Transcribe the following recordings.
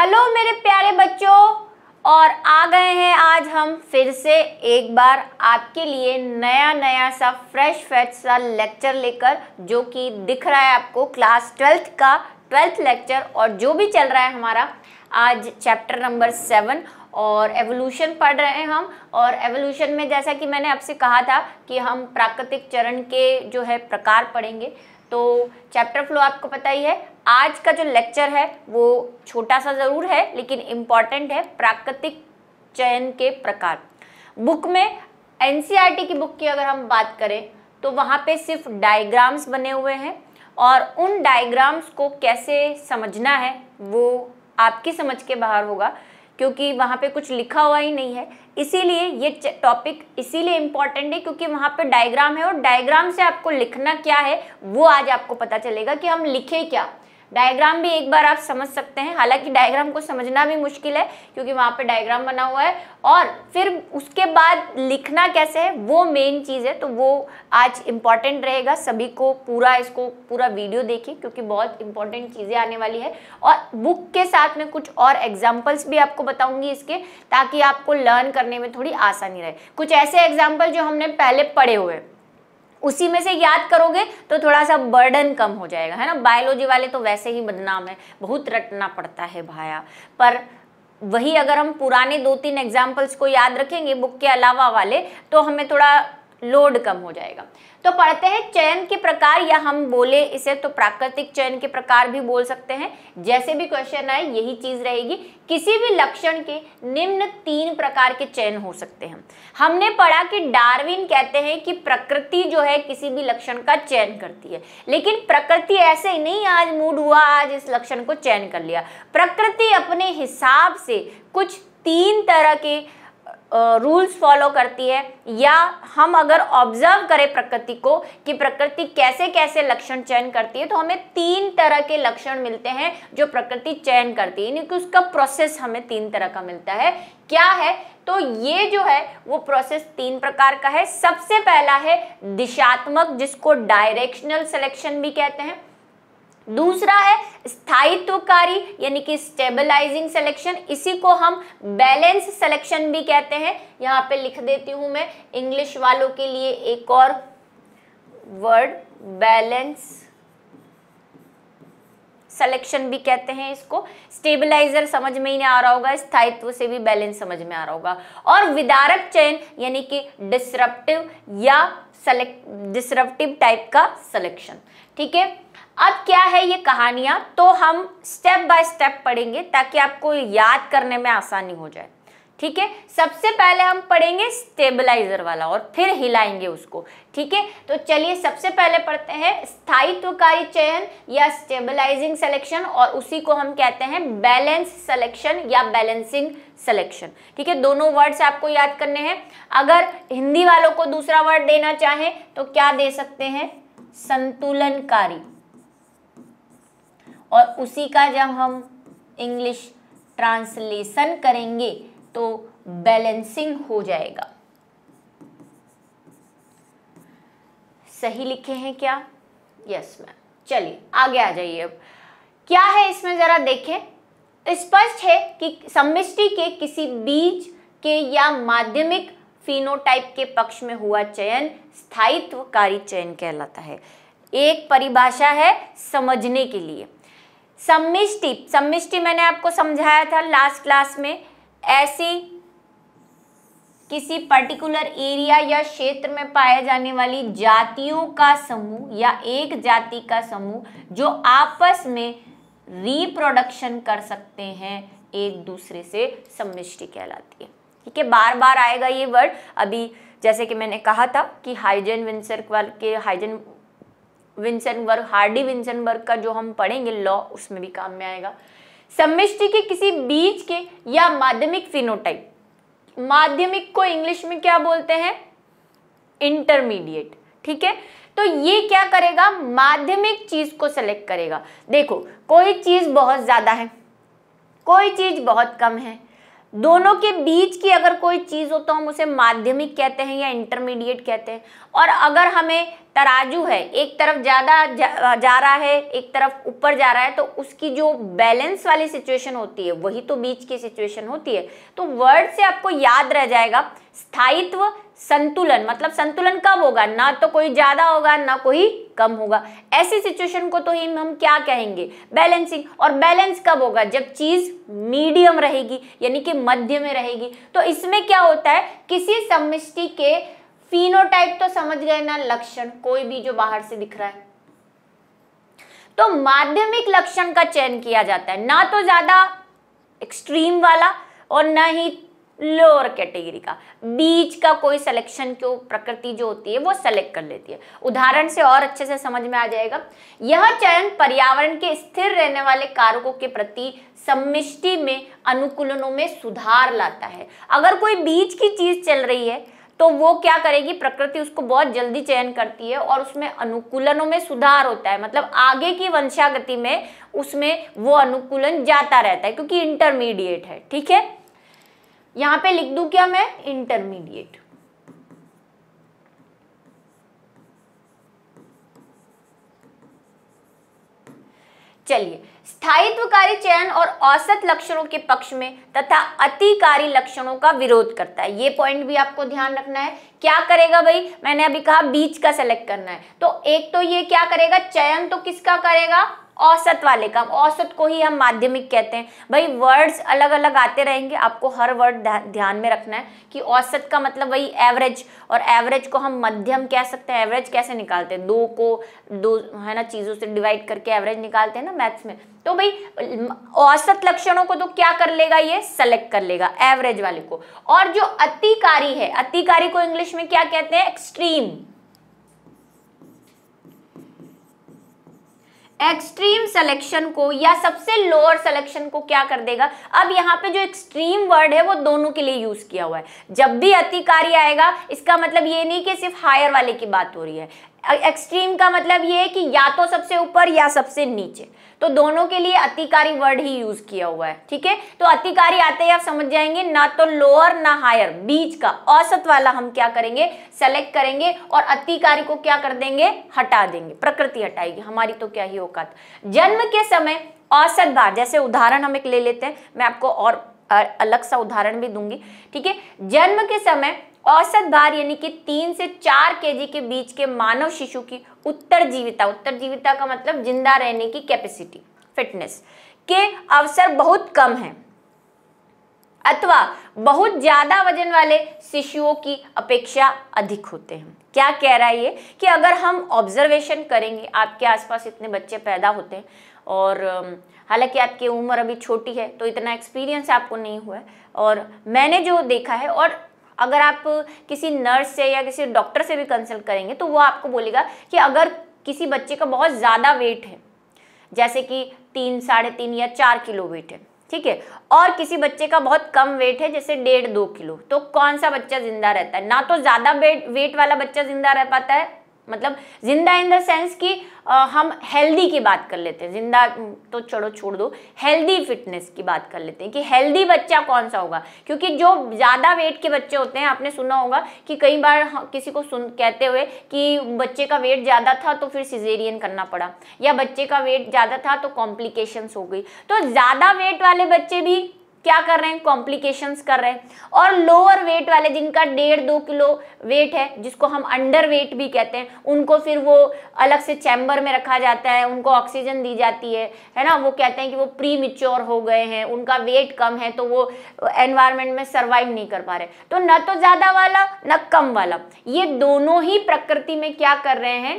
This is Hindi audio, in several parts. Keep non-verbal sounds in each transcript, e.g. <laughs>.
हेलो मेरे प्यारे बच्चों और आ गए हैं आज हम फिर से एक बार आपके लिए नया नया सा फ्रेश फ्रेश सा लेक्चर लेकर जो कि दिख रहा है आपको क्लास ट्वेल्थ का ट्वेल्थ लेक्चर और जो भी चल रहा है हमारा आज चैप्टर नंबर सेवन और एवोल्यूशन पढ़ रहे हैं हम और एवोल्यूशन में जैसा कि मैंने आपसे कहा था कि हम प्राकृतिक चरण के जो है प्रकार पढ़ेंगे तो चैप्टर फ्लो आपको पता ही है आज का जो लेक्चर है वो छोटा सा ज़रूर है लेकिन इम्पॉर्टेंट है प्राकृतिक चयन के प्रकार बुक में एन e की बुक की अगर हम बात करें तो वहाँ पे सिर्फ डायग्राम्स बने हुए हैं और उन डायग्राम्स को कैसे समझना है वो आपकी समझ के बाहर होगा क्योंकि वहाँ पे कुछ लिखा हुआ ही नहीं है इसीलिए ये टॉपिक इसीलिए इम्पॉर्टेंट है क्योंकि वहाँ पे डायग्राम है और डायग्राम से आपको लिखना क्या है वो आज आपको पता चलेगा कि हम लिखे क्या डायग्राम भी एक बार आप समझ सकते हैं हालांकि डायग्राम को समझना भी मुश्किल है क्योंकि वहाँ पर डायग्राम बना हुआ है और फिर उसके बाद लिखना कैसे है वो मेन चीज़ है तो वो आज इम्पॉर्टेंट रहेगा सभी को पूरा इसको पूरा वीडियो देखिए क्योंकि बहुत इंपॉर्टेंट चीज़ें आने वाली है और बुक के साथ में कुछ और एग्जाम्पल्स भी आपको बताऊंगी इसके ताकि आपको लर्न करने में थोड़ी आसानी रहे कुछ ऐसे एग्जाम्पल जो हमने पहले पढ़े हुए हैं उसी में से याद करोगे तो थोड़ा सा बर्डन कम हो जाएगा है ना बायोलॉजी वाले तो वैसे ही बदनाम है बहुत रटना पड़ता है भाया पर वही अगर हम पुराने दो तीन एग्जाम्पल्स को याद रखेंगे बुक के अलावा वाले तो हमें थोड़ा लोड कम हो जाएगा तो पढ़ते हैं चयन के प्रकार या हम बोले इसे तो प्राकृतिक चयन के प्रकार भी बोल सकते हैं जैसे भी क्वेश्चन आए यही चीज रहेगी किसी भी लक्षण के निम्न तीन प्रकार के चयन हो सकते हैं हमने पढ़ा कि डार्विन कहते हैं कि प्रकृति जो है किसी भी लक्षण का चयन करती है लेकिन प्रकृति ऐसे ही नहीं आज मूड हुआ आज इस लक्षण को चयन कर लिया प्रकृति अपने हिसाब से कुछ तीन तरह के रूल्स फॉलो करती है या हम अगर ऑब्जर्व करें प्रकृति को कि प्रकृति कैसे कैसे लक्षण चयन करती है तो हमें तीन तरह के लक्षण मिलते हैं जो प्रकृति चयन करती है यानी कि उसका प्रोसेस हमें तीन तरह का मिलता है क्या है तो ये जो है वो प्रोसेस तीन प्रकार का है सबसे पहला है दिशात्मक जिसको डायरेक्शनल सिलेक्शन भी कहते हैं दूसरा है स्थायित्वकारी यानी कि स्टेबलाइजिंग सिलेक्शन इसी को हम बैलेंस सिलेक्शन भी कहते हैं यहां पे लिख देती हूं मैं इंग्लिश वालों के लिए एक और वर्ड बैलेंस सिलेक्शन भी कहते हैं इसको स्टेबलाइजर समझ में ही नहीं आ रहा होगा स्थायित्व से भी बैलेंस समझ में आ रहा होगा और विदारक चयन यानी कि डिसरप्टिव या सेलेक्ट डिसरप्टिव टाइप का सिलेक्शन ठीक है अब क्या है ये कहानियां तो हम स्टेप बाय स्टेप पढ़ेंगे ताकि आपको याद करने में आसानी हो जाए ठीक है सबसे पहले हम पढ़ेंगे स्टेबलाइजर वाला और फिर हिलाएंगे उसको ठीक है तो चलिए सबसे पहले पढ़ते हैं स्थायित्वकारी चयन या स्टेबलाइजिंग सिलेक्शन और उसी को हम कहते हैं बैलेंस सिलेक्शन या बैलेंसिंग सिलेक्शन ठीक है दोनों वर्ड्स आपको याद करने हैं अगर हिंदी वालों को दूसरा वर्ड देना चाहें तो क्या दे सकते हैं संतुलनकारी और उसी का जब हम इंग्लिश ट्रांसलेशन करेंगे तो बैलेंसिंग हो जाएगा सही लिखे हैं क्या यस मैम चलिए आगे आ जाइए अब क्या है इसमें जरा देखें स्पष्ट है कि समिष्टि के किसी बीज के या माध्यमिक फिनोटाइप के पक्ष में हुआ चयन स्थायित्वकारी चयन कहलाता है एक परिभाषा है समझने के लिए सम्मिष्टि सम्मिष्टि मैंने आपको समझाया था लास्ट क्लास में ऐसी किसी पर्टिकुलर एरिया या क्षेत्र में पाए जाने वाली जातियों का समूह या एक जाति का समूह जो आपस में रिप्रोडक्शन कर सकते हैं एक दूसरे से सम्मिष्टि कहलाती है ठीक है बार बार आएगा ये वर्ड अभी जैसे कि मैंने कहा था कि हाइजन विंसर के हाइजन विंसनबर्ग हार्डी विंसनबर्ग का जो हम पढ़ेंगे लॉ उसमें भी काम में आएगा समिष्टि के किसी बीज के या माध्यमिक फिनोटाइप माध्यमिक को इंग्लिश में क्या बोलते हैं इंटरमीडिएट ठीक है तो ये क्या करेगा माध्यमिक चीज को सेलेक्ट करेगा देखो कोई चीज बहुत ज्यादा है कोई चीज बहुत कम है दोनों के बीच की अगर कोई चीज़ हो तो हम उसे माध्यमिक कहते हैं या इंटरमीडिएट कहते हैं और अगर हमें तराजू है एक तरफ ज़्यादा जा, जा रहा है एक तरफ ऊपर जा रहा है तो उसकी जो बैलेंस वाली सिचुएशन होती है वही तो बीच की सिचुएशन होती है तो वर्ड से आपको याद रह जाएगा स्थायित्व संतुलन मतलब संतुलन कब होगा ना तो कोई ज़्यादा होगा ना कोई कम होगा ऐसी सिचुएशन को तो ही हम क्या कहेंगे बैलेंसिंग और बैलेंस कब होगा जब चीज़ मीडियम रहेगी यानी कि मध्य में रहेगी तो इसमें क्या होता है किसी समिष्टि के फिनोटाइप तो समझ गए ना लक्षण कोई भी जो बाहर से दिख रहा है तो माध्यमिक लक्षण का चयन किया जाता है ना तो ज्यादा एक्सट्रीम वाला और ना ही लोअर कैटेगरी का बीच का कोई सिलेक्शन क्यों प्रकृति जो होती है वो सेलेक्ट कर लेती है उदाहरण से और अच्छे से समझ में आ जाएगा यह चयन पर्यावरण के स्थिर रहने वाले कारकों के प्रति सम्मिष्टि में अनुकूलनों में सुधार लाता है अगर कोई बीच की चीज चल रही है तो वो क्या करेगी प्रकृति उसको बहुत जल्दी चयन करती है और उसमें अनुकूलनों में सुधार होता है मतलब आगे की वंशागति में उसमें वो अनुकूलन जाता रहता है क्योंकि इंटरमीडिएट है ठीक है यहां पे लिख दू क्या मैं इंटरमीडिएट चलिए स्थायित्वकारी चयन और औसत लक्षणों के पक्ष में तथा अतिकारी लक्षणों का विरोध करता है ये पॉइंट भी आपको ध्यान रखना है क्या करेगा भाई मैंने अभी कहा बीच का सेलेक्ट करना है तो एक तो ये क्या करेगा चयन तो किसका करेगा औसत वाले का औसत को ही हम माध्यमिक कहते हैं भाई वर्ड्स अलग अलग आते रहेंगे आपको हर वर्ड ध्यान में रखना है कि औसत का मतलब वही एवरेज और एवरेज को हम मध्यम कह सकते हैं एवरेज कैसे निकालते हैं दो को दो है ना चीज़ों से डिवाइड करके एवरेज निकालते हैं ना मैथ्स में तो भाई औसत लक्षणों को तो क्या कर लेगा ये सेलेक्ट कर लेगा एवरेज वाले को और जो अतिकारी है अतिकारी को इंग्लिश में क्या कहते हैं एक्सट्रीम एक्सट्रीम सिलेक्शन को या सबसे लोअर सिलेक्शन को क्या कर देगा अब यहाँ पे जो एक्सट्रीम वर्ड है वो दोनों के लिए यूज किया हुआ है जब भी अतिकारी आएगा इसका मतलब ये नहीं कि सिर्फ हायर वाले की बात हो रही है एक्सट्रीम का मतलब ये है कि या तो सबसे ऊपर या सबसे नीचे तो दोनों के लिए अतिकारी वर्ड ही यूज किया हुआ है ठीक है तो अतिकारी आते ही आप समझ जाएंगे ना तो लोअर ना हायर बीच का औसत वाला हम क्या करेंगे सेलेक्ट करेंगे और अतिकारी को क्या कर देंगे हटा देंगे प्रकृति हटाएगी हमारी तो क्या ही औकात जन्म के समय औसत भार जैसे उदाहरण हम एक ले लेते हैं मैं आपको और अलग सा उदाहरण भी दूंगी ठीक है जन्म के समय औसत भार यानी कि तीन से चार के के बीच के मानव शिशु की उत्तर जीविता उत्तर जीविता का मतलब जिंदा रहने की कैपेसिटी फिटनेस के अवसर बहुत कम है अथवा बहुत ज्यादा वजन वाले शिशुओं की अपेक्षा अधिक होते हैं क्या कह रहा है ये कि अगर हम ऑब्जर्वेशन करेंगे आपके आसपास इतने बच्चे पैदा होते हैं और हालांकि आपकी उम्र अभी छोटी है तो इतना एक्सपीरियंस आपको नहीं हुआ है और मैंने जो देखा है और अगर आप किसी नर्स से या किसी डॉक्टर से भी कंसल्ट करेंगे तो वो आपको बोलेगा कि अगर किसी बच्चे का बहुत ज़्यादा वेट है जैसे कि तीन साढ़े तीन या चार किलो वेट है ठीक है और किसी बच्चे का बहुत कम वेट है जैसे डेढ़ दो किलो तो कौन सा बच्चा जिंदा रहता है ना तो ज़्यादा वेट वाला बच्चा जिंदा रह पाता है मतलब जिंदा इन द सेंस कि हम हेल्दी की बात कर लेते हैं जिंदा तो चलो छोड़ दो हेल्दी फिटनेस की बात कर लेते हैं कि हेल्दी बच्चा कौन सा होगा क्योंकि जो ज़्यादा वेट के बच्चे होते हैं आपने सुना होगा कि कई बार किसी को सुन कहते हुए कि बच्चे का वेट ज़्यादा था तो फिर सिजेरियन करना पड़ा या बच्चे का वेट ज़्यादा था तो कॉम्प्लिकेशंस हो गई तो ज़्यादा वेट वाले बच्चे भी क्या कर रहे हैं कॉम्प्लिकेशंस कर रहे हैं और लोअर वेट वाले जिनका डेढ़ दो किलो वेट है जिसको हम अंडर वेट भी कहते हैं उनको फिर वो अलग से चैम्बर में रखा जाता है उनको ऑक्सीजन दी जाती है है ना वो कहते हैं कि वो प्री मिच्योर हो गए हैं उनका वेट कम है तो वो एनवायरमेंट में सर्वाइव नहीं कर पा रहे तो न तो ज़्यादा वाला न कम वाला ये दोनों ही प्रकृति में क्या कर रहे हैं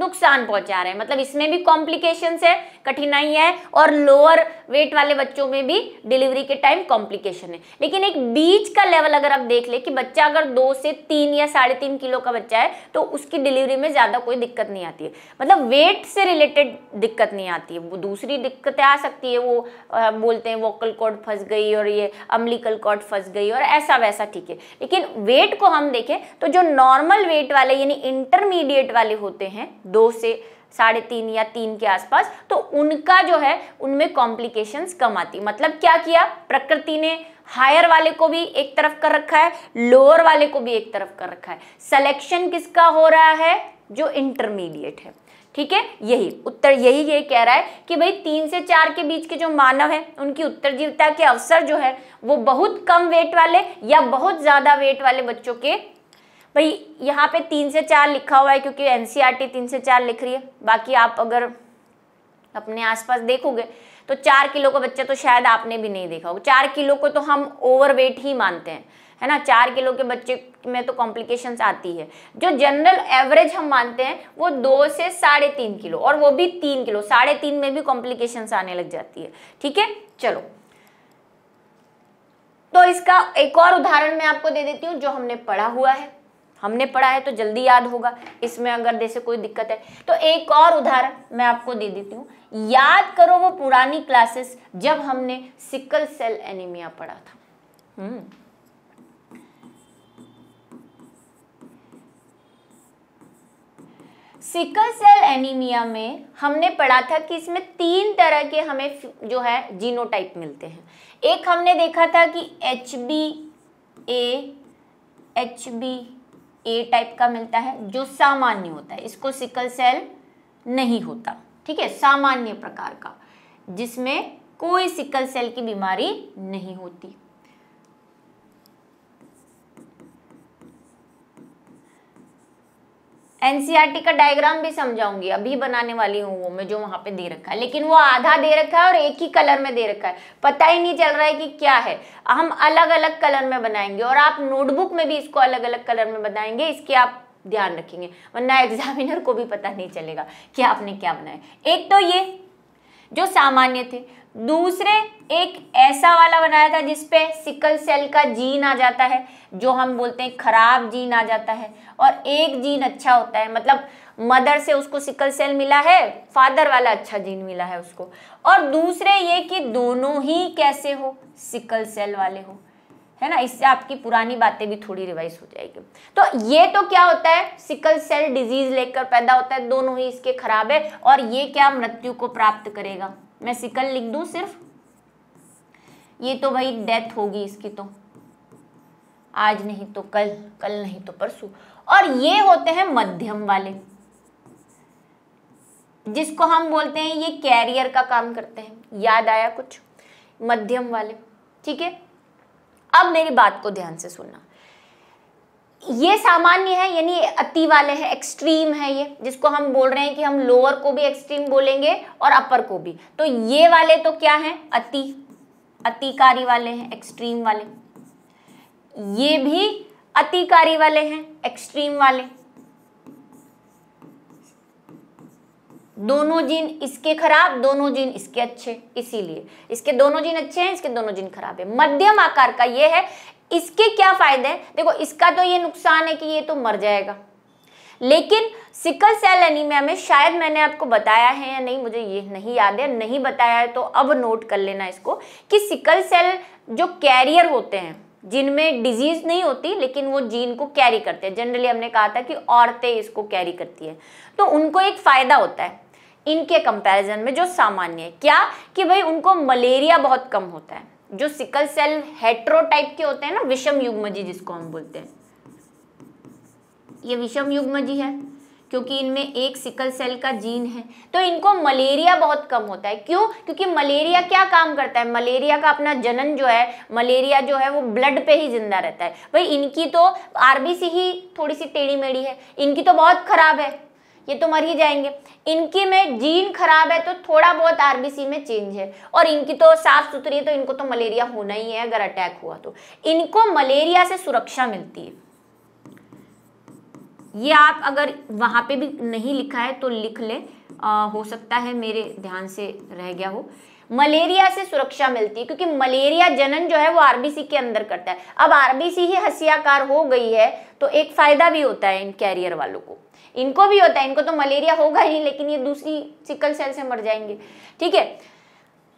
नुकसान पहुंचा रहे हैं मतलब इसमें भी कॉम्प्लिकेशन है कठिनाई है और लोअर वेट वाले बच्चों में भी डिलीवरी के टाइम कॉम्प्लिकेशन है लेकिन एक बीच का लेवल अगर आप देख ले कि बच्चा अगर दो से तीन या साढ़े तीन किलो का बच्चा है तो उसकी डिलीवरी में ज़्यादा कोई दिक्कत नहीं आती है मतलब वेट से रिलेटेड दिक्कत नहीं आती है वो दूसरी दिक्कतें आ सकती है वो आ, बोलते हैं वोकल कोड फंस गई और ये अम्लिकल कोड फंस गई और ऐसा वैसा ठीक है लेकिन वेट को हम देखें तो जो नॉर्मल वेट वाले यानी इंटरमीडिएट वाले होते हैं दो से साढ़े तीन या तीन के आसपास तो उनका जो है उनमें कॉम्प्लिकेशंस कम आती मतलब क्या किया प्रकृति ने हायर वाले को भी एक तरफ कर रखा है लोअर वाले को भी एक तरफ कर रखा है सिलेक्शन किसका हो रहा है जो इंटरमीडिएट है ठीक है यही उत्तर यही ये कह रहा है कि भाई तीन से चार के बीच के जो मानव है उनकी जीवता के अवसर जो है वो बहुत कम वेट वाले या बहुत ज़्यादा वेट वाले बच्चों के भाई यहाँ पे तीन से चार लिखा हुआ है क्योंकि एन e तीन से चार लिख रही है बाकी आप अगर अपने आसपास देखोगे तो चार किलो का बच्चा तो शायद आपने भी नहीं देखा होगा चार किलो को तो हम ओवरवेट ही मानते हैं है ना चार किलो के बच्चे में तो कॉम्प्लिकेशंस आती है जो जनरल एवरेज हम मानते हैं वो दो से साढ़े तीन किलो और वो भी तीन किलो साढ़े तीन में भी कॉम्प्लिकेशंस आने लग जाती है ठीक है चलो तो इसका एक और उदाहरण मैं आपको दे देती हूँ जो हमने पढ़ा हुआ है हमने पढ़ा है तो जल्दी याद होगा इसमें अगर जैसे कोई दिक्कत है तो एक और उदाहरण मैं आपको दे देती हूँ याद करो वो पुरानी क्लासेस जब हमने सिकल सेल एनीमिया पढ़ा था सिकल सेल एनीमिया में हमने पढ़ा था कि इसमें तीन तरह के हमें जो है जीनोटाइप मिलते हैं एक हमने देखा था कि H B A H B A type का मिलता है जो सामान्य होता है इसको सिकल सेल नहीं होता ठीक है सामान्य प्रकार का जिसमें कोई सिकल सेल की बीमारी नहीं होती एनसीईआरटी e का डायग्राम भी समझाऊंगी अभी बनाने वाली हूँ वो मैं जो वहां पे दे रखा है लेकिन वो आधा दे रखा है और एक ही कलर में दे रखा है पता ही नहीं चल रहा है कि क्या है हम अलग अलग कलर में बनाएंगे और आप नोटबुक में भी इसको अलग अलग कलर में बनाएंगे इसके आप ध्यान रखेंगे वरना एग्जामिनर को भी पता नहीं चलेगा कि आपने क्या बनाया एक तो ये जो सामान्य थे दूसरे एक ऐसा वाला बनाया था जिसपे सिकल सेल का जीन आ जाता है जो हम बोलते हैं खराब जीन आ जाता है और एक जीन अच्छा होता है मतलब मदर से उसको सिकल सेल मिला है फादर वाला अच्छा जीन मिला है उसको और दूसरे ये कि दोनों ही कैसे हो सिकल सेल वाले हो है ना इससे आपकी पुरानी बातें भी थोड़ी रिवाइज हो जाएगी तो ये तो क्या होता है सिकल सेल डिजीज लेकर पैदा होता है दोनों ही इसके खराब है और ये क्या मृत्यु को प्राप्त करेगा मैं सिकल लिख दू सिर्फ ये तो भाई डेथ होगी इसकी तो आज नहीं तो कल कल नहीं तो परसों और ये होते हैं मध्यम वाले जिसको हम बोलते हैं ये कैरियर का काम करते हैं याद आया कुछ मध्यम वाले ठीक है अब मेरी बात को ध्यान से सुनना ये सामान्य है यानी अति वाले हैं एक्सट्रीम है ये जिसको हम बोल रहे हैं कि हम लोअर को भी एक्सट्रीम बोलेंगे और अपर को भी तो ये वाले तो क्या है अति अतिकारी वाले हैं एक्सट्रीम वाले ये भी अतिकारी वाले हैं एक्सट्रीम वाले दोनों जीन इसके खराब दोनों जीन इसके अच्छे इसीलिए इसके दोनों जीन अच्छे हैं इसके दोनों जीन खराब है मध्यम आकार का ये है इसके क्या फायदे हैं देखो इसका तो ये नुकसान है कि ये तो मर जाएगा लेकिन सिकल सेल एनीमिया में शायद मैंने आपको बताया है या नहीं मुझे ये नहीं याद है नहीं बताया है तो अब नोट कर लेना इसको कि सिकल सेल जो कैरियर होते हैं जिनमें डिजीज नहीं होती लेकिन वो जीन को कैरी करते हैं जनरली हमने कहा था कि औरतें इसको कैरी करती है तो उनको एक फ़ायदा होता है इनके कंपैरिजन में जो सामान्य है क्या कि भाई उनको मलेरिया बहुत कम होता है जो सिकल सेल हेट्रोटाइप के होते हैं ना विषम युग्मजी जिसको हम बोलते हैं ये विषम युग्मजी है क्योंकि इनमें एक सिकल सेल का जीन है तो इनको मलेरिया बहुत कम होता है क्यों क्योंकि मलेरिया क्या काम करता है मलेरिया का अपना जनन जो है मलेरिया जो है वो ब्लड पे ही जिंदा रहता है भाई इनकी तो आरबीसी ही थोड़ी सी टेढ़ी मेढ़ी है इनकी तो बहुत खराब है ये तो मर ही जाएंगे इनके में जीन खराब है तो थोड़ा बहुत आरबीसी में चेंज है और इनकी तो साफ सुथरी है तो इनको तो मलेरिया होना ही है अगर अटैक हुआ तो इनको मलेरिया से सुरक्षा मिलती है ये आप अगर वहां पे भी नहीं लिखा है तो लिख आ, हो सकता है मेरे ध्यान से रह गया हो मलेरिया से सुरक्षा मिलती है क्योंकि मलेरिया जनन जो है वो आरबीसी के अंदर करता है अब आरबीसी ही हसियाकार हो गई है तो एक फायदा भी होता है इन कैरियर वालों को इनको भी होता है इनको तो मलेरिया होगा ही लेकिन ये दूसरी सिकल सेल से मर जाएंगे ठीक है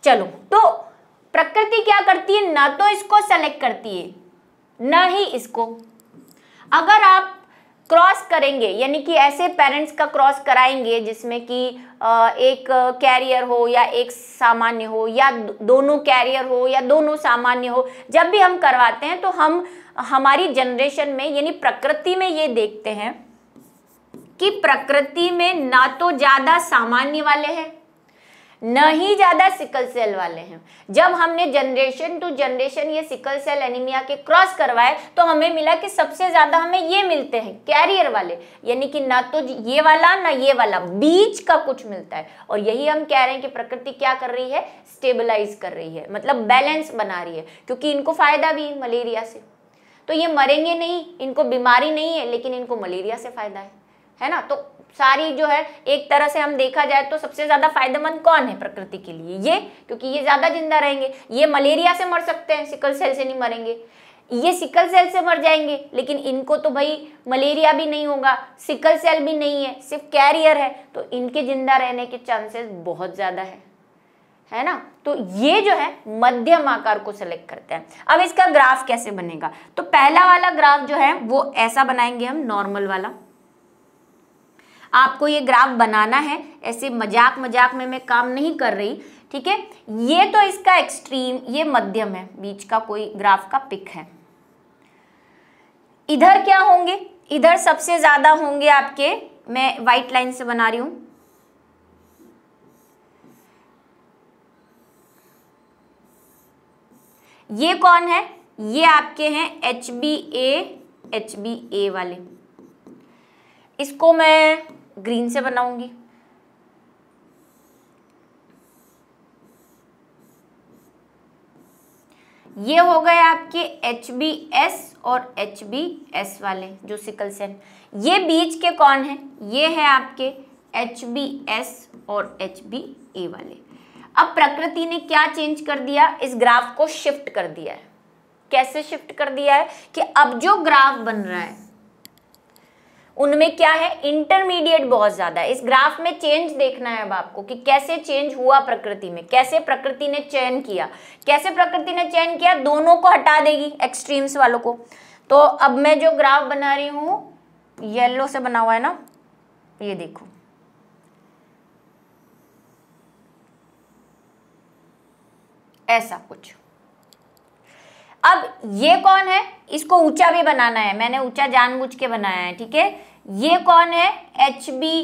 चलो तो प्रकृति क्या करती है ना तो इसको सेलेक्ट करती है ना ही इसको अगर आप क्रॉस करेंगे यानी कि ऐसे पेरेंट्स का क्रॉस कराएंगे जिसमें कि एक कैरियर हो या एक सामान्य हो या दोनों कैरियर हो या दोनों सामान्य हो जब भी हम करवाते हैं तो हम हमारी जनरेशन में यानी प्रकृति में ये देखते हैं कि प्रकृति में ना तो ज्यादा सामान्य वाले हैं न ही ज्यादा सिकल सेल वाले हैं जब हमने जनरेशन टू जनरेशन ये सिकल सेल एनीमिया के क्रॉस करवाए तो हमें मिला कि सबसे ज्यादा हमें ये मिलते हैं कैरियर वाले यानी कि ना तो ये वाला ना ये वाला बीच का कुछ मिलता है और यही हम कह रहे हैं कि प्रकृति क्या कर रही है स्टेबलाइज कर रही है मतलब बैलेंस बना रही है क्योंकि इनको फायदा भी है मलेरिया से तो ये मरेंगे नहीं इनको बीमारी नहीं है लेकिन इनको मलेरिया से फायदा है है ना तो सारी जो है एक तरह से हम देखा जाए तो सबसे ज्यादा फायदेमंद कौन है प्रकृति के लिए ये क्योंकि ये ज्यादा जिंदा रहेंगे ये मलेरिया से मर सकते हैं सिकल सेल से नहीं मरेंगे ये सिकल सेल से मर जाएंगे लेकिन इनको तो भाई मलेरिया भी नहीं होगा सिकल सेल भी नहीं है सिर्फ कैरियर है तो इनके जिंदा रहने के चांसेस बहुत ज़्यादा है है ना तो ये जो है मध्यम आकार को सिलेक्ट करते हैं अब इसका ग्राफ कैसे बनेगा तो पहला वाला ग्राफ जो है वो ऐसा बनाएंगे हम नॉर्मल वाला आपको ये ग्राफ बनाना है ऐसे मजाक मजाक में मैं काम नहीं कर रही ठीक है ये तो इसका एक्सट्रीम ये मध्यम है बीच का कोई ग्राफ का पिक है इधर क्या होंगे इधर सबसे ज्यादा होंगे आपके मैं व्हाइट लाइन से बना रही हूं ये कौन है ये आपके हैं H B A H B A वाले इसको मैं ग्रीन से बनाऊंगी ये हो गए आपके एच बी एस और एच बी एस वाले जो सिकल सेल ये बीच के कौन है ये है आपके एच बी एस और एच बी ए वाले अब प्रकृति ने क्या चेंज कर दिया इस ग्राफ को शिफ्ट कर दिया है कैसे शिफ्ट कर दिया है कि अब जो ग्राफ बन रहा है उनमें क्या है इंटरमीडिएट बहुत ज्यादा है इस ग्राफ में चेंज देखना है अब आपको कि कैसे चेंज हुआ प्रकृति में कैसे प्रकृति ने चयन किया कैसे प्रकृति ने चयन किया दोनों को हटा देगी एक्सट्रीम्स वालों को तो अब मैं जो ग्राफ बना रही हूं येलो से बना हुआ है ना ये देखो ऐसा कुछ ये कौन है इसको ऊंचा भी बनाना है मैंने ऊंचा जानबूझ के बनाया है ठीक है ये कौन है एच बी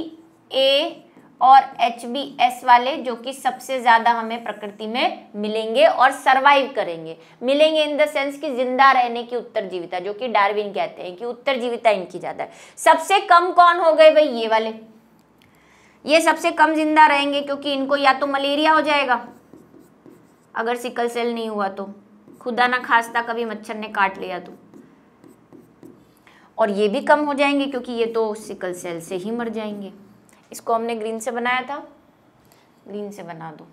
ए और एच बी एस वाले जो कि सबसे ज़्यादा हमें प्रकृति में मिलेंगे और सरवाइव करेंगे मिलेंगे इन द सेंस कि जिंदा रहने की उत्तर जीविता जो कि डार्विन कहते हैं कि उत्तर जीविता इनकी ज़्यादा है सबसे कम कौन हो गए भाई ये वाले ये सबसे कम जिंदा रहेंगे क्योंकि इनको या तो मलेरिया हो जाएगा अगर सिकल सेल नहीं हुआ तो खुदा ना खास्ता कभी मच्छर ने काट लिया तो और ये भी कम हो जाएंगे क्योंकि ये तो सिकल सेल से ही मर जाएंगे इसको हमने ग्रीन से बनाया था ग्रीन से बना दो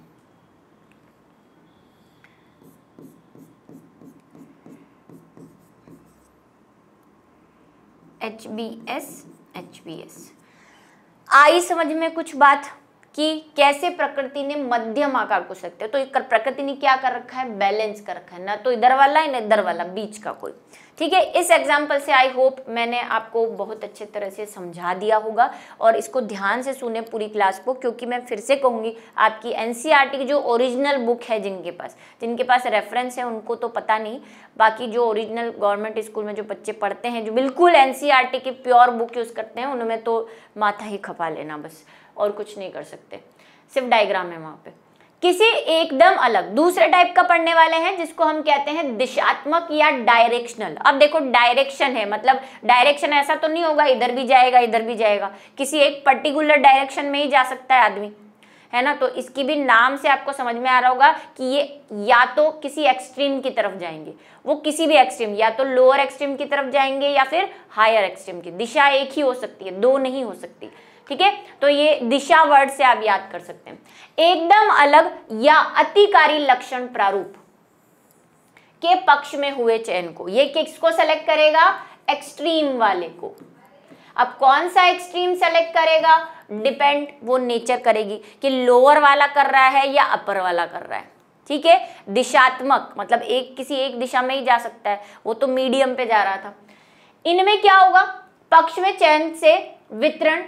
H B S H B S आई समझ में कुछ बात कि कैसे प्रकृति ने मध्यम आकार को सकते हैं तो एक प्रकृति ने क्या कर रखा है बैलेंस कर रखा है ना तो इधर वाला है ना इधर वाला बीच का कोई ठीक है इस एग्जाम्पल से आई होप मैंने आपको बहुत अच्छे तरह से समझा दिया होगा और इसको ध्यान से सुने पूरी क्लास को क्योंकि मैं फिर से कहूँगी आपकी एन e की जो ओरिजिनल बुक है जिनके पास जिनके पास रेफरेंस है उनको तो पता नहीं बाकी जो ओरिजिनल गवर्नमेंट स्कूल में जो बच्चे पढ़ते हैं जो बिल्कुल एन e की प्योर बुक यूज़ करते हैं उनमें तो माथा ही खपा लेना बस और कुछ नहीं कर सकते सिर्फ डायग्राम है वहां पे किसी एकदम अलग दूसरे टाइप का पढ़ने वाले हैं जिसको हम कहते हैं दिशात्मक या डायरेक्शनल अब देखो डायरेक्शन है मतलब डायरेक्शन ऐसा तो नहीं होगा इधर भी जाएगा इधर भी जाएगा किसी एक पर्टिकुलर डायरेक्शन में ही जा सकता है आदमी है ना तो इसकी भी नाम से आपको समझ में आ रहा होगा कि ये या तो किसी एक्सट्रीम की तरफ जाएंगे वो किसी भी एक्सट्रीम या तो लोअर एक्सट्रीम की तरफ जाएंगे या फिर हायर एक्सट्रीम की दिशा एक ही हो सकती है दो नहीं हो सकती ठीक है तो ये दिशा वर्ड से आप याद कर सकते हैं एकदम अलग या अतिकारी लक्षण प्रारूप के पक्ष में हुए चयन को ये किसको सेलेक्ट करेगा एक्सट्रीम वाले को अब कौन सा एक्सट्रीम सेलेक्ट करेगा डिपेंड वो नेचर करेगी कि लोअर वाला कर रहा है या अपर वाला कर रहा है ठीक है दिशात्मक मतलब एक किसी एक दिशा में ही जा सकता है वो तो मीडियम पे जा रहा था इनमें क्या होगा पक्ष में चयन से वितरण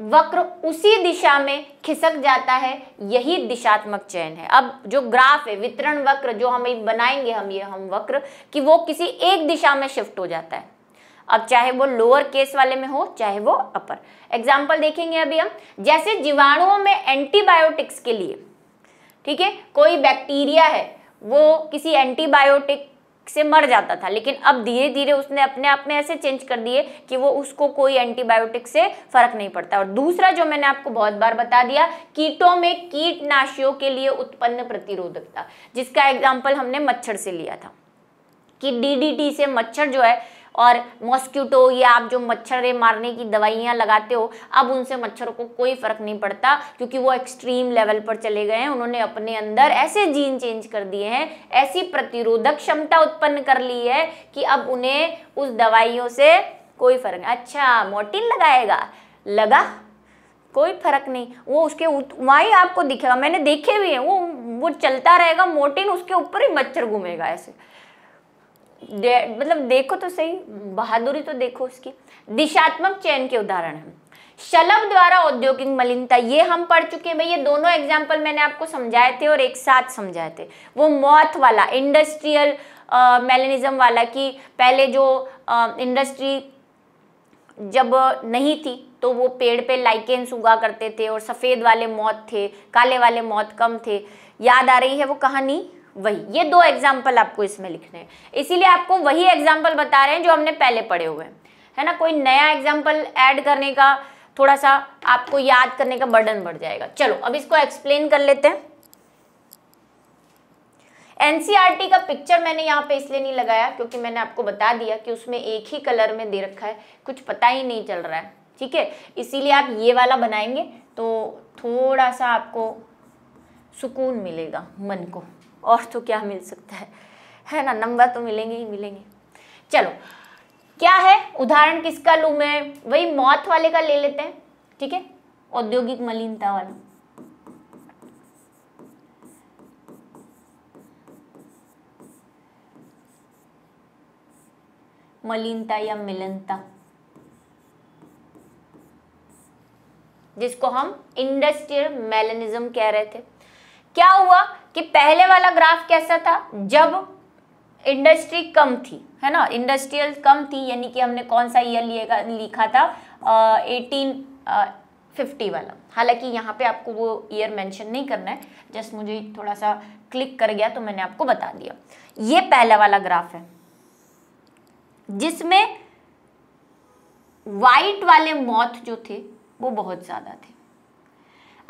वक्र उसी दिशा में खिसक जाता है यही दिशात्मक चयन है अब जो ग्राफ है वितरण वक्र जो हमें बनाएंगे हम ये हम वक्र कि वो किसी एक दिशा में शिफ्ट हो जाता है अब चाहे वो लोअर केस वाले में हो चाहे वो अपर एग्जाम्पल देखेंगे अभी हम जैसे जीवाणुओं में एंटीबायोटिक्स के लिए ठीक है कोई बैक्टीरिया है वो किसी एंटीबायोटिक से मर जाता था लेकिन अब धीरे धीरे उसने अपने आप में ऐसे चेंज कर दिए कि वो उसको कोई एंटीबायोटिक से फर्क नहीं पड़ता और दूसरा जो मैंने आपको बहुत बार बता दिया कीटों में कीटनाशियों के लिए उत्पन्न प्रतिरोधकता जिसका एग्जाम्पल हमने मच्छर से लिया था कि डीडीटी से मच्छर जो है और मॉस्क्यूटो या आप जो मच्छर मारने की दवाइयाँ लगाते हो अब उनसे मच्छरों को कोई फ़र्क नहीं पड़ता क्योंकि वो एक्सट्रीम लेवल पर चले गए हैं उन्होंने अपने अंदर ऐसे जीन चेंज कर दिए हैं ऐसी प्रतिरोधक क्षमता उत्पन्न कर ली है कि अब उन्हें उस दवाइयों से कोई फ़र्क नहीं अच्छा मोटिन लगाएगा लगा कोई फर्क नहीं वो उसके वहाँ ही आपको दिखेगा मैंने देखे भी हैं वो वो चलता रहेगा मोटिन उसके ऊपर ही मच्छर घूमेगा ऐसे मतलब देखो तो सही बहादुरी तो देखो उसकी दिशात्मक चयन के उदाहरण है शलभ द्वारा औद्योगिक मलिनता ये हम पढ़ चुके हैं भाई ये दोनों एग्जाम्पल मैंने आपको समझाए थे और एक साथ समझाए थे वो मौत वाला इंडस्ट्रियल मेलेनिज्म वाला कि पहले जो इंडस्ट्री जब नहीं थी तो वो पेड़ पे लाइकेंस उगा करते थे और सफ़ेद वाले मौत थे काले वाले मौत कम थे याद आ रही है वो कहानी वही ये दो एग्जाम्पल आपको इसमें लिखने हैं इसीलिए आपको वही एग्जाम्पल बता रहे हैं जो हमने पहले पढ़े हुए हैं है ना कोई नया एग्जाम्पल ऐड करने का थोड़ा सा आपको याद करने का बर्डन बढ़ जाएगा चलो अब इसको एक्सप्लेन कर लेते हैं एनसीआरटी e का पिक्चर मैंने यहाँ पे इसलिए नहीं लगाया क्योंकि मैंने आपको बता दिया कि उसमें एक ही कलर में दे रखा है कुछ पता ही नहीं चल रहा है ठीक है इसीलिए आप ये वाला बनाएंगे तो थोड़ा सा आपको सुकून मिलेगा मन को और तो क्या मिल सकता है है ना नंबर तो मिलेंगे ही मिलेंगे चलो क्या है उदाहरण किसका लू मैं वही मौत वाले का ले लेते हैं ठीक है औद्योगिक मलिनता वाला मलिनता या मिलनता जिसको हम इंडस्ट्रियल मैलनिज्म कह रहे थे क्या हुआ कि पहले वाला ग्राफ कैसा था जब इंडस्ट्री कम थी है ना इंडस्ट्रियल कम थी यानी कि हमने कौन सा ईयर लिखा था एटीन फिफ्टी वाला हालांकि यहाँ पे आपको वो ईयर मेंशन नहीं करना है जस्ट मुझे थोड़ा सा क्लिक कर गया तो मैंने आपको बता दिया ये पहला वाला ग्राफ है जिसमें वाइट वाले मौत जो थे वो बहुत ज़्यादा थे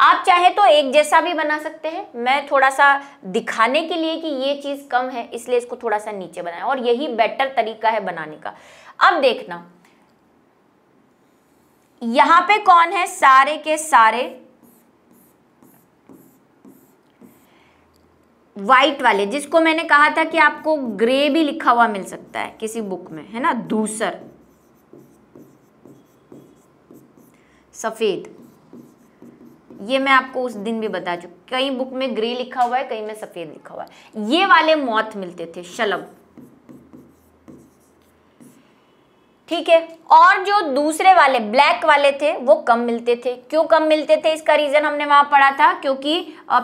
आप चाहे तो एक जैसा भी बना सकते हैं मैं थोड़ा सा दिखाने के लिए कि ये चीज़ कम है इसलिए इसको थोड़ा सा नीचे बनाया और यही बेटर तरीका है बनाने का अब देखना यहां पे कौन है सारे के सारे व्हाइट वाले जिसको मैंने कहा था कि आपको ग्रे भी लिखा हुआ मिल सकता है किसी बुक में है ना दूसर सफेद ये मैं आपको उस दिन भी बता चुकी कई बुक में ग्रे लिखा हुआ है कई में सफेद लिखा हुआ है ये वाले मौत मिलते थे शलभ ठीक है और जो दूसरे वाले ब्लैक वाले थे वो कम मिलते थे क्यों कम मिलते थे इसका रीजन हमने वहां पढ़ा था क्योंकि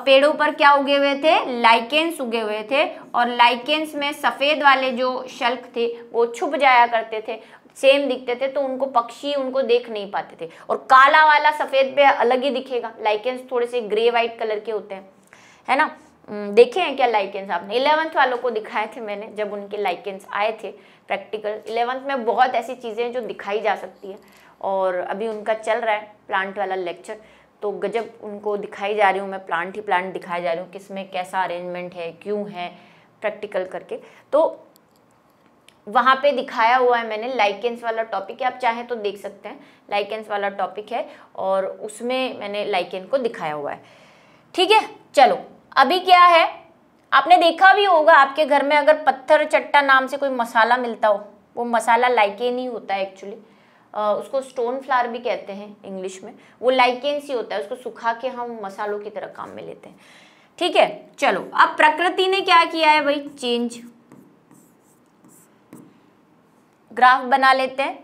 पेड़ों पर क्या उगे हुए थे लाइकेंस उगे हुए थे और लाइकेंस में सफेद वाले जो शल्क थे वो छुप जाया करते थे सेम दिखते थे तो उनको पक्षी उनको देख नहीं पाते थे और काला वाला सफेद पे अलग ही दिखेगा लाइकेंस थोड़े से ग्रे वाइट कलर के होते हैं है ना देखे हैं क्या लाइकेंस आपने इलेवंथ वालों को दिखाए थे मैंने जब उनके लाइकेंस आए थे प्रैक्टिकल इलेवंथ में बहुत ऐसी चीज़ें हैं जो दिखाई जा सकती है और अभी उनका चल रहा है प्लांट वाला लेक्चर तो गजब उनको दिखाई जा रही हूँ मैं प्लांट ही प्लांट दिखाई जा रही हूँ किस में कैसा अरेंजमेंट है क्यों है प्रैक्टिकल करके तो वहाँ पे दिखाया हुआ है मैंने लाइकेंस वाला टॉपिक है आप चाहें तो देख सकते हैं लाइकेंस वाला टॉपिक है और उसमें मैंने लाइकेन को दिखाया हुआ है ठीक है चलो अभी क्या है आपने देखा भी होगा आपके घर में अगर पत्थर चट्टा नाम से कोई मसाला मिलता हो वो मसाला लाइकेन ही होता है एक्चुअली उसको स्टोन फ्लावर भी कहते हैं इंग्लिश में वो लाइकेंस ही होता है उसको सुखा के हम मसालों की तरह काम में लेते हैं ठीक है चलो अब प्रकृति ने क्या किया है भाई चेंज ग्राफ बना लेते हैं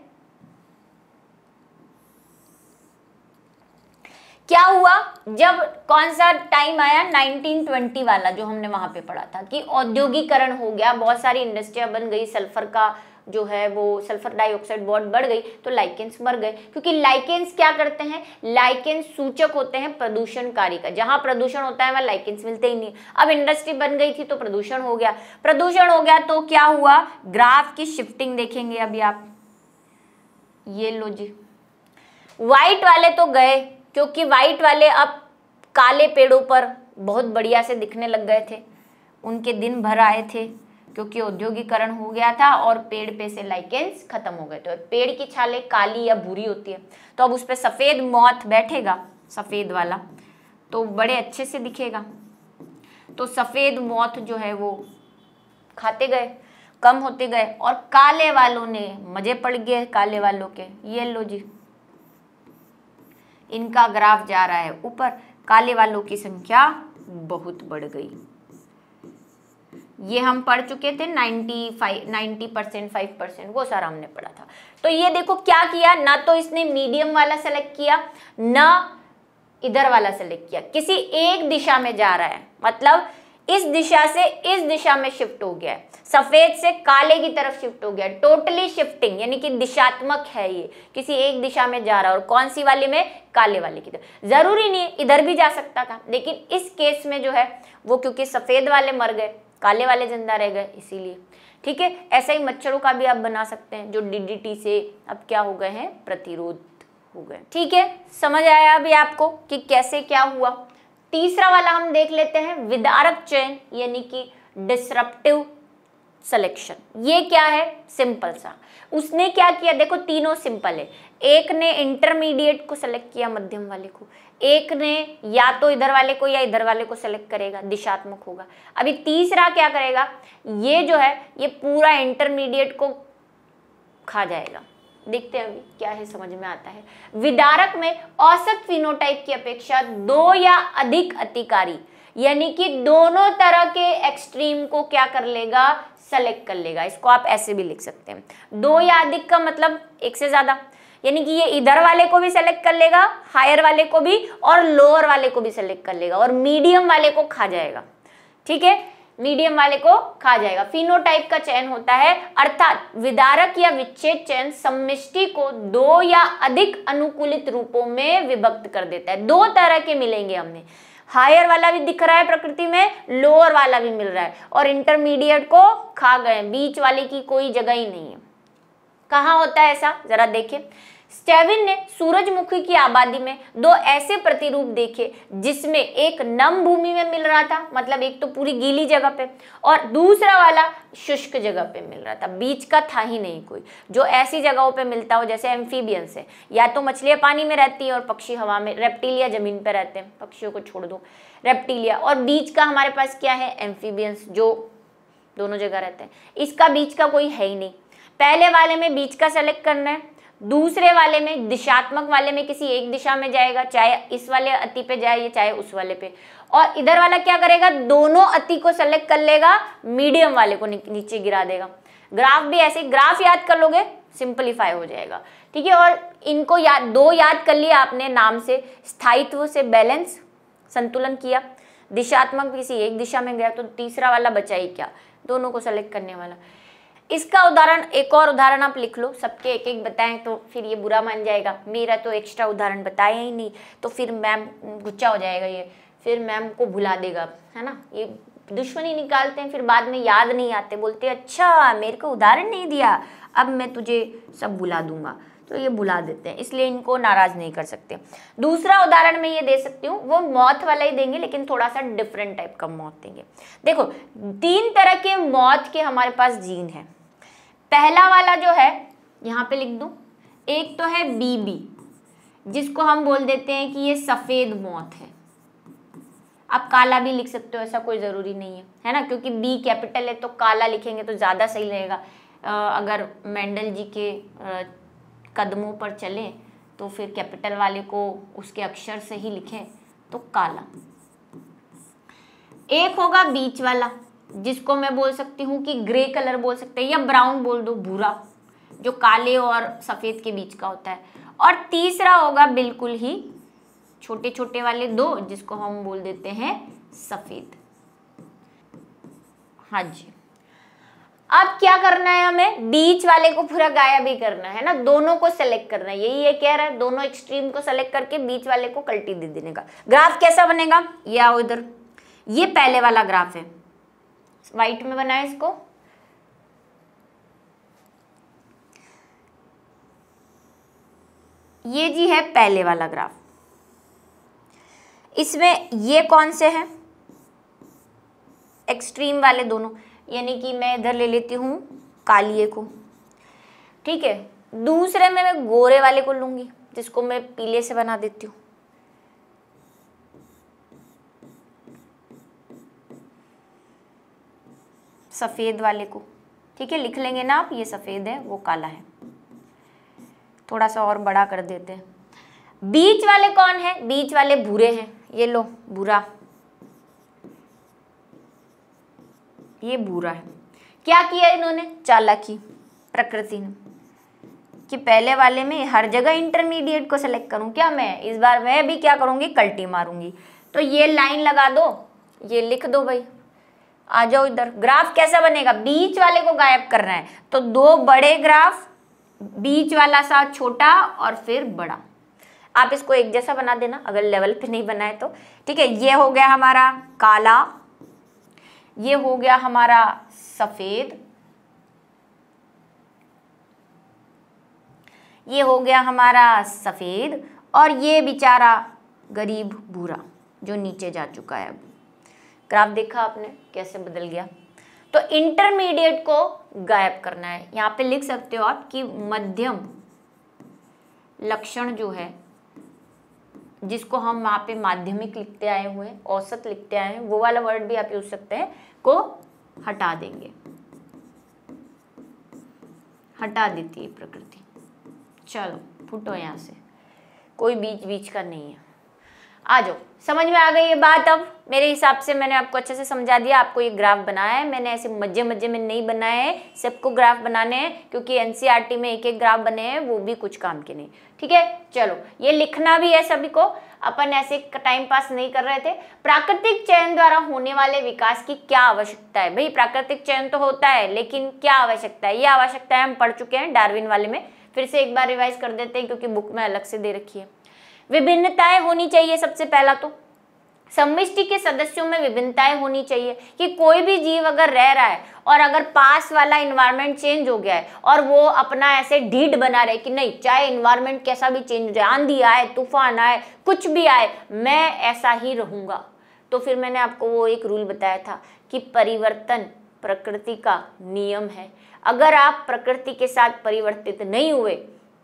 क्या हुआ जब कौन सा टाइम आया 1920 वाला जो हमने वहां पे पढ़ा था कि औद्योगिकरण हो गया बहुत सारी इंडस्ट्रिया बन गई सल्फर का जो है वो सल्फर डाइऑक्साइड बहुत बढ़ गई तो लाइकेंस मर गए क्योंकि लाइकेंस क्या करते हैं लाइकेंस सूचक होते हैं प्रदूषणकारी का जहां प्रदूषण होता है वहां लाइकेंस मिलते ही नहीं अब इंडस्ट्री बन गई थी तो प्रदूषण हो गया प्रदूषण हो गया तो क्या हुआ ग्राफ की शिफ्टिंग देखेंगे अभी आप ये लो जी वाइट वाले तो गए क्योंकि व्हाइट वाले अब काले पेड़ों पर बहुत बढ़िया से दिखने लग गए थे उनके दिन भर आए थे क्योंकि औद्योगिकरण हो गया था और पेड़ पे से लाइकेंस खत्म हो गए थे और पेड़ की छाले काली या भूरी होती है तो अब उस पर सफ़ेद मौत बैठेगा सफ़ेद वाला तो बड़े अच्छे से दिखेगा तो सफ़ेद मौत जो है वो खाते गए कम होते गए और काले वालों ने मजे पड़ गए काले वालों के ये लो जी इनका ग्राफ जा रहा है ऊपर काले वालों की संख्या बहुत बढ़ गई ये हम पढ़ चुके थे 95 90 परसेंट फाइव परसेंट वो सारा हमने पढ़ा था तो ये देखो क्या किया ना तो इसने मीडियम वाला सेलेक्ट किया ना इधर वाला सेलेक्ट किया किसी एक दिशा में जा रहा है मतलब इस दिशा से इस दिशा में शिफ्ट हो गया है सफेद से काले की तरफ शिफ्ट हो गया टोटली शिफ्टिंग यानी कि दिशात्मक है ये किसी एक दिशा में जा रहा है और कौन सी वाले में काले वाले की तरफ जरूरी नहीं इधर भी जा सकता था लेकिन इस केस में जो है वो क्योंकि सफेद वाले मर गए काले वाले जिंदा रह गए इसीलिए ठीक है ऐसा ही मच्छरों का भी आप बना सकते हैं जो डीडीटी से अब क्या हो गए हैं प्रतिरोध हो गए ठीक है समझ आया अभी आपको कि कैसे क्या हुआ तीसरा वाला हम देख लेते हैं विदारक चयन यानी कि डिसरप्टिव सिलेक्शन ये क्या है सिंपल सा उसने क्या किया देखो तीनों सिंपल है एक ने इंटरमीडिएट को सेलेक्ट किया मध्यम वाले को एक ने या तो इधर वाले को या इधर वाले को सेलेक्ट करेगा दिशात्मक होगा अभी तीसरा क्या करेगा ये जो है ये पूरा इंटरमीडिएट को खा जाएगा देखते हैं अभी क्या है समझ में आता है विदारक में औसत फिनोटाइप की अपेक्षा दो या अधिक अतिकारी यानी कि दोनों तरह के एक्सट्रीम को क्या कर लेगा सेलेक्ट कर लेगा इसको आप ऐसे भी लिख सकते हैं दो या अधिक का मतलब एक से ज़्यादा यानी कि ये इधर वाले को भी सेलेक्ट कर लेगा हायर वाले को भी और लोअर वाले को भी सेलेक्ट कर लेगा और मीडियम वाले को खा जाएगा ठीक है मीडियम वाले को खा जाएगा फिनोटाइप का चयन होता है अर्थात विदारक या विच्छेद चयन सम्मिष्टि को दो या अधिक अनुकूलित रूपों में विभक्त कर देता है दो तरह के मिलेंगे हमने हायर वाला भी दिख रहा है प्रकृति में लोअर वाला भी मिल रहा है और इंटरमीडिएट को खा गए बीच वाले की कोई जगह ही नहीं है कहा होता है ऐसा जरा देखिए स्टेविन ने सूरजमुखी की आबादी में दो ऐसे प्रतिरूप देखे जिसमें एक नम भूमि में मिल रहा था मतलब एक तो पूरी गीली जगह पे और दूसरा वाला शुष्क जगह पे मिल रहा था बीच का था ही नहीं कोई जो ऐसी जगहों पे मिलता हो जैसे एम्फीबियंस है या तो मछलियां पानी में रहती हैं और पक्षी हवा में रेप्टीलिया जमीन पर रहते हैं पक्षियों को छोड़ दो रेप्टीलिया और बीच का हमारे पास क्या है एम्फीबियंस जो दोनों जगह रहते हैं इसका बीच का कोई है ही नहीं पहले वाले में बीच का सेलेक्ट करना है दूसरे वाले में दिशात्मक वाले में किसी एक दिशा में जाएगा चाहे इस वाले अति पे जाए या चाहे उस वाले पे और इधर वाला क्या करेगा दोनों अति को सेलेक्ट कर लेगा मीडियम वाले को नीचे गिरा देगा ग्राफ भी ऐसे ग्राफ याद कर लोगे सिंपलीफाई हो जाएगा ठीक है और इनको याद दो याद कर लिया आपने नाम से स्थायित्व से बैलेंस संतुलन किया दिशात्मक किसी एक दिशा में गया तो तीसरा वाला बचाई क्या दोनों को सेलेक्ट करने वाला इसका उदाहरण एक और उदाहरण आप लिख लो सबके एक एक बताएं तो फिर ये बुरा मान जाएगा मेरा तो एक्स्ट्रा उदाहरण बताया ही नहीं तो फिर मैम गुच्चा हो जाएगा ये फिर मैम को भुला देगा है ना ये दुश्मनी निकालते हैं फिर बाद में याद नहीं आते बोलते अच्छा मेरे को उदाहरण नहीं दिया अब मैं तुझे सब भुला दूंगा तो ये बुला देते हैं इसलिए इनको नाराज नहीं कर सकते दूसरा उदाहरण मैं ये दे सकती हूँ वो मौत वाला ही देंगे लेकिन थोड़ा सा डिफरेंट टाइप का मौत देंगे देखो तीन तरह के मौत के हमारे पास जीन है पहला वाला जो है यहाँ पे लिख दू एक तो है बीबी जिसको हम बोल देते हैं कि ये सफ़ेद मौत है आप काला भी लिख सकते हो ऐसा कोई ज़रूरी नहीं है है ना क्योंकि बी कैपिटल है तो काला लिखेंगे तो ज़्यादा सही रहेगा अगर मेंडल जी के कदमों पर चले तो फिर कैपिटल वाले को उसके अक्षर से ही लिखें तो काला एक होगा बीच वाला जिसको मैं बोल सकती हूँ कि ग्रे कलर बोल सकते हैं या ब्राउन बोल दो भूरा जो काले और सफ़ेद के बीच का होता है और तीसरा होगा बिल्कुल ही छोटे छोटे वाले दो जिसको हम बोल देते हैं सफ़ेद हाँ जी अब क्या करना है हमें बीच वाले को पूरा गायब ही करना है ना दोनों को सेलेक्ट करना है यही ये कह रहा है दोनों एक्सट्रीम को सेलेक्ट करके बीच वाले को कल्टी दे देने का ग्राफ कैसा बनेगा ये आओ इधर ये पहले वाला ग्राफ है वाइट में बनाए इसको ये जी है पहले वाला ग्राफ इसमें ये कौन से हैं एक्सट्रीम वाले दोनों यानी कि मैं इधर ले लेती हूँ कालिए को ठीक है दूसरे में मैं गोरे वाले को लूंगी जिसको मैं पीले से बना देती हूँ सफ़ेद वाले को ठीक है लिख लेंगे ना आप ये सफ़ेद है वो काला है थोड़ा सा और बड़ा कर देते हैं बीच वाले कौन है बीच वाले भूरे हैं ये लो भूरा ये बुरा है क्या किया इन्होंने चालाकी प्रकृति ने कि पहले वाले में हर जगह इंटरमीडिएट को सेलेक्ट करूं क्या मैं इस बार मैं भी क्या करूंगी कल्टी मारूंगी तो ये लाइन लगा दो ये लिख दो भाई आ जाओ इधर ग्राफ कैसा बनेगा बीच वाले को गायब करना है तो दो बड़े ग्राफ बीच वाला सा छोटा और फिर बड़ा आप इसको एक जैसा बना देना अगर लेवल पे नहीं बनाए तो ठीक है ये हो गया हमारा काला ये हो गया हमारा सफ़ेद ये हो गया हमारा सफ़ेद और ये बेचारा गरीब भूरा जो नीचे जा चुका है अभी ग्राफ देखा आपने कैसे बदल गया तो इंटरमीडिएट को गायब करना है यहाँ पे लिख सकते हो आप कि मध्यम लक्षण जो है जिसको हम वहाँ पे माध्यमिक लिखते आए हुए हैं औसत लिखते आए हैं वो वाला वर्ड भी आप यूज सकते हैं को हटा देंगे हटा देती है प्रकृति चलो फुटो यहाँ से कोई बीच बीच का नहीं है आ जाओ समझ में आ गई ये बात अब मेरे हिसाब से मैंने आपको अच्छे से समझा दिया आपको ये ग्राफ बनाया है मैंने ऐसे मजे मजे में नहीं बनाए हैं सबको ग्राफ बनाने हैं क्योंकि एनसीईआरटी e में एक एक ग्राफ बने हैं वो भी कुछ काम के नहीं ठीक है चलो ये लिखना भी है सभी को अपन ऐसे टाइम पास नहीं कर रहे थे प्राकृतिक चयन द्वारा होने वाले विकास की क्या आवश्यकता है भाई प्राकृतिक चयन तो होता है लेकिन क्या आवश्यकता है ये आवश्यकता है हम पढ़ चुके हैं डार्विन वाले में फिर से एक बार रिवाइज कर देते हैं क्योंकि बुक में अलग से दे रखी है विभिन्नताएं होनी चाहिए सबसे पहला तो समिष्टि के सदस्यों में विभिन्नताएं होनी चाहिए कि कोई भी जीव अगर रह रहा है और अगर पास वाला इन्वायरमेंट चेंज हो गया है और वो अपना ऐसे ढीड बना रहे कि नहीं चाहे इन्वायरमेंट कैसा भी चेंज हो जाए आंधी आए तूफान आए कुछ भी आए मैं ऐसा ही रहूंगा तो फिर मैंने आपको वो एक रूल बताया था कि परिवर्तन प्रकृति का नियम है अगर आप प्रकृति के साथ परिवर्तित नहीं हुए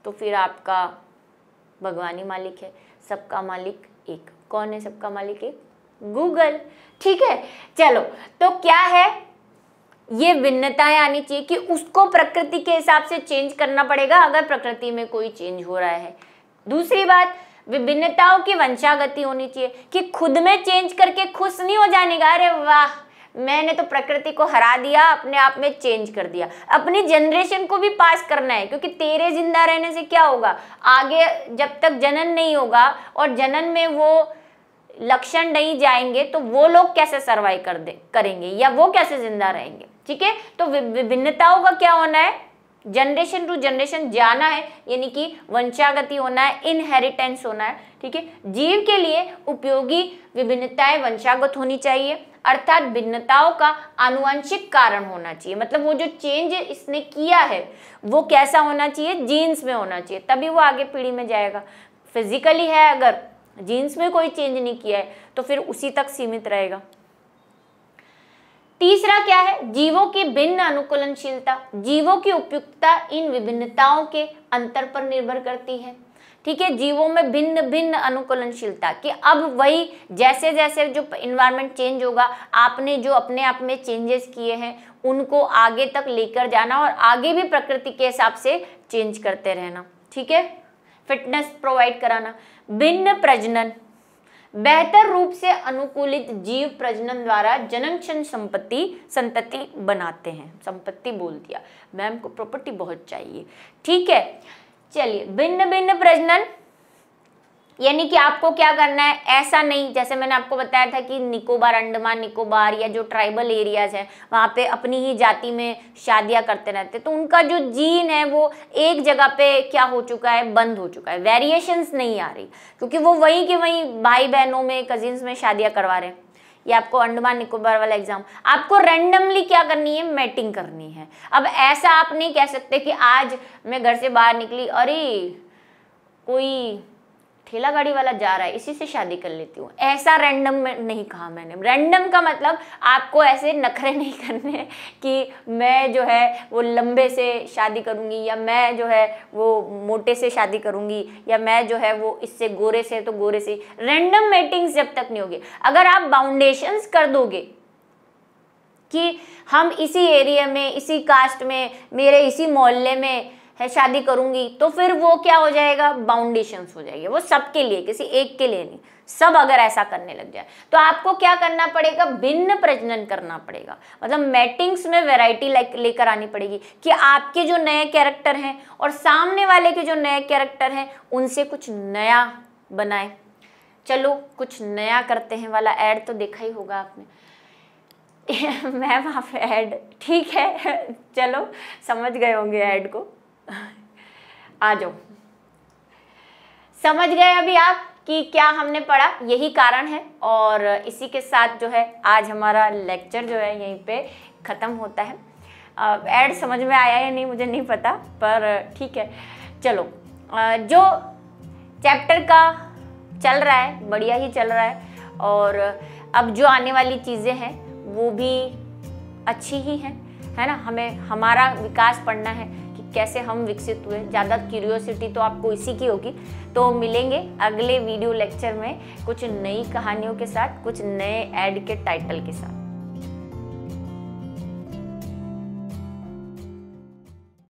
तो फिर आपका भगवान ही मालिक है सबका मालिक एक कौन है सबका मालिक एक गूगल ठीक है चलो तो क्या है ये भिन्नताएं आनी चाहिए कि उसको प्रकृति के हिसाब से चेंज करना पड़ेगा अगर प्रकृति में कोई चेंज हो रहा है दूसरी बात विभिन्नताओं की वंशागति होनी चाहिए कि खुद में चेंज करके खुश नहीं हो जाने का अरे वाह मैंने तो प्रकृति को हरा दिया अपने आप में चेंज कर दिया अपनी जनरेशन को भी पास करना है क्योंकि तेरे जिंदा रहने से क्या होगा आगे जब तक जनन नहीं होगा और जनन में वो लक्षण नहीं जाएंगे तो वो लोग कैसे सर्वाइव कर दे करेंगे या वो कैसे जिंदा रहेंगे ठीक है तो विभिन्नताओं का क्या होना है जनरेशन टू जनरेशन जाना है यानी कि वंशागति होना है इनहेरिटेंस होना है ठीक है जीव के लिए उपयोगी विभिन्नताएं वंशागत होनी चाहिए अर्थात भिन्नताओं का आनुवंशिक कारण होना चाहिए मतलब वो जो चेंज इसने किया है वो कैसा होना चाहिए जीन्स में होना चाहिए तभी वो आगे पीढ़ी में जाएगा फिजिकली है अगर जीन्स में कोई चेंज नहीं किया है तो फिर उसी तक सीमित रहेगा तीसरा क्या है जीवों की भिन्न अनुकूलनशीलता जीवों की उपयुक्तता इन विभिन्नताओं के अंतर पर निर्भर करती है ठीक है जीवों में भिन्न भिन्न अनुकूलनशीलता कि अब वही जैसे जैसे जो इन्वायरमेंट चेंज होगा आपने जो अपने आप में चेंजेस किए हैं उनको आगे तक लेकर जाना और आगे भी प्रकृति के हिसाब से चेंज करते रहना ठीक है फिटनेस प्रोवाइड कराना भिन्न प्रजनन बेहतर रूप से अनुकूलित जीव प्रजनन द्वारा क्षण संपत्ति संतति बनाते हैं संपत्ति बोल दिया मैम को प्रॉपर्टी बहुत चाहिए ठीक है चलिए भिन्न भिन्न प्रजनन यानी कि आपको क्या करना है ऐसा नहीं जैसे मैंने आपको बताया था कि निकोबार अंडमान निकोबार या जो ट्राइबल एरियाज हैं वहाँ पे अपनी ही जाति में शादियाँ करते रहते तो उनका जो जीन है वो एक जगह पे क्या हो चुका है बंद हो चुका है वेरिएशंस नहीं आ रही क्योंकि वो वहीं के वहीं भाई बहनों में कजिन्स में शादियाँ करवा रहे हैं ये आपको अंडमान निकोबार वाला एग्जाम आपको रैंडमली क्या करनी है मैटिंग करनी है अब ऐसा आप नहीं कह सकते कि आज मैं घर से बाहर निकली अरे कोई ठेला गाड़ी वाला जा रहा है इसी से शादी कर लेती हूँ ऐसा रैंडम नहीं कहा मैंने रैंडम का मतलब आपको ऐसे नखरे नहीं करने कि मैं जो है वो लंबे से शादी करूँगी या मैं जो है वो मोटे से शादी करूँगी या मैं जो है वो इससे गोरे से तो गोरे से रैंडम मेटिंग्स जब तक नहीं होगी अगर आप बाउंडेशन कर दोगे कि हम इसी एरिया में इसी कास्ट में मेरे इसी मोहल्ले में है शादी करूंगी तो फिर वो क्या हो जाएगा बाउंडेशन हो जाएगी वो सबके लिए किसी एक के लिए नहीं सब अगर ऐसा करने लग जाए तो आपको क्या करना पड़ेगा भिन्न प्रजनन करना पड़ेगा मतलब मैटिंग्स में वैरायटी लेकर आनी पड़ेगी कि आपके जो नए कैरेक्टर हैं और सामने वाले के जो नए कैरेक्टर हैं उनसे कुछ नया बनाए चलो कुछ नया करते हैं वाला ऐड तो देखा ही होगा आपने <laughs> मैम आप ऐड ठीक है <laughs> चलो समझ गए होंगे ऐड को <laughs> आ जाओ समझ गए अभी आप कि क्या हमने पढ़ा यही कारण है और इसी के साथ जो है आज हमारा लेक्चर जो है यहीं पे ख़त्म होता है एड समझ में आया या नहीं मुझे नहीं पता पर ठीक है चलो जो चैप्टर का चल रहा है बढ़िया ही चल रहा है और अब जो आने वाली चीज़ें हैं वो भी अच्छी ही हैं है ना हमें हमारा विकास पढ़ना है कैसे हम विकसित हुए ज़्यादा क्यूरियोसिटी तो आपको इसी की होगी तो मिलेंगे अगले वीडियो लेक्चर में कुछ नई कहानियों के साथ कुछ नए ऐड के टाइटल के साथ